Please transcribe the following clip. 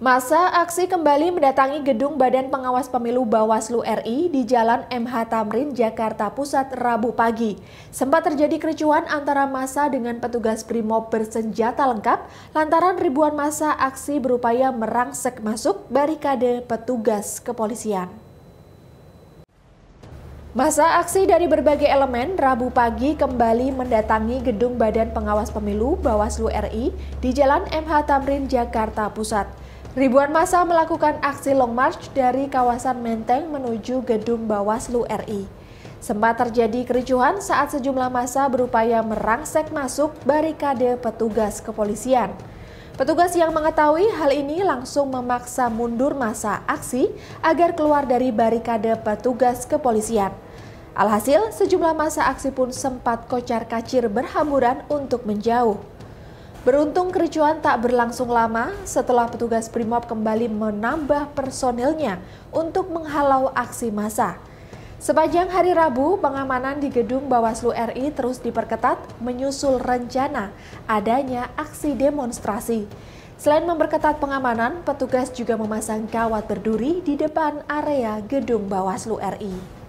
Masa aksi kembali mendatangi gedung Badan Pengawas Pemilu Bawaslu RI di Jalan MH Tamrin, Jakarta Pusat, Rabu pagi. Sempat terjadi kericuan antara masa dengan petugas BRIMOB bersenjata lengkap lantaran ribuan masa aksi berupaya merangsek masuk barikade petugas kepolisian. Masa aksi dari berbagai elemen Rabu pagi kembali mendatangi Gedung Badan Pengawas Pemilu Bawaslu RI di Jalan MH Tamrin, Jakarta Pusat. Ribuan masa melakukan aksi long march dari kawasan Menteng menuju gedung Bawaslu RI. Sempat terjadi kericuhan saat sejumlah masa berupaya merangsek masuk barikade petugas kepolisian. Petugas yang mengetahui hal ini langsung memaksa mundur masa aksi agar keluar dari barikade petugas kepolisian. Alhasil, sejumlah masa aksi pun sempat kocar-kacir berhamburan untuk menjauh. Beruntung kericuan tak berlangsung lama setelah petugas Brimob kembali menambah personilnya untuk menghalau aksi massa. Sepanjang hari Rabu, pengamanan di gedung Bawaslu RI terus diperketat menyusul rencana adanya aksi demonstrasi. Selain memperketat pengamanan, petugas juga memasang kawat berduri di depan area gedung Bawaslu RI.